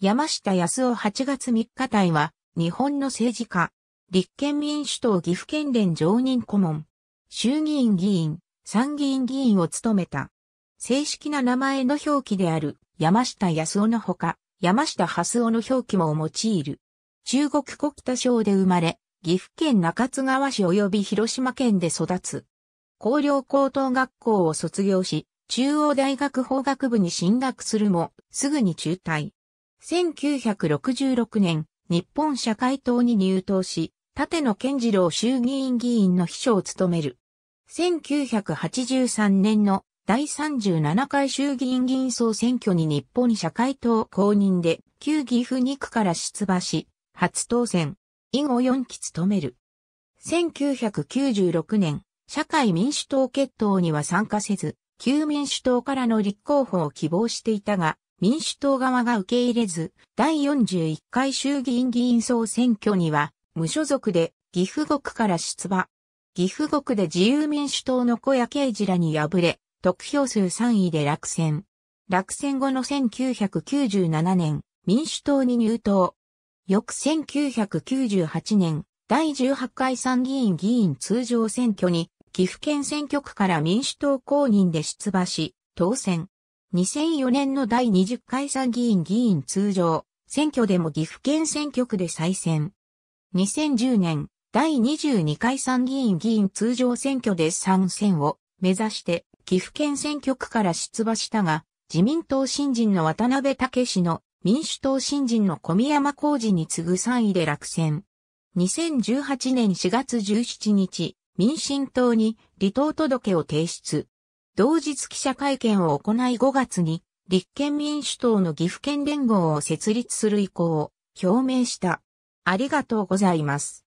山下康夫8月3日隊は、日本の政治家、立憲民主党岐阜県連常任顧問、衆議院議員、参議院議員を務めた。正式な名前の表記である山下康夫のほか、山下蓮夫の表記も用いる。中国国田省で生まれ、岐阜県中津川市及び広島県で育つ。高陵高等学校を卒業し、中央大学法学部に進学するも、すぐに中退。1966年、日本社会党に入党し、立野健次郎衆議院議員の秘書を務める。1983年の第37回衆議院議員総選挙に日本社会党公認で、旧岐阜2区から出馬し、初当選。以後4期務める。1996年、社会民主党決闘には参加せず、旧民主党からの立候補を希望していたが、民主党側が受け入れず、第41回衆議院議員総選挙には、無所属で岐阜国から出馬。岐阜国で自由民主党の小屋啓二らに敗れ、得票数3位で落選。落選後の1997年、民主党に入党。翌1998年、第18回参議院議員通常選挙に、岐阜県選挙区から民主党公認で出馬し、当選。2004年の第20回参議院議員通常、選挙でも岐阜県選挙区で再選。2010年、第22回参議院議員通常選挙で参戦を目指して岐阜県選挙区から出馬したが、自民党新人の渡辺武氏の民主党新人の小宮山浩二に次ぐ3位で落選。2018年4月17日、民進党に離党届を提出。同日記者会見を行い5月に立憲民主党の岐阜県連合を設立する意向を表明した。ありがとうございます。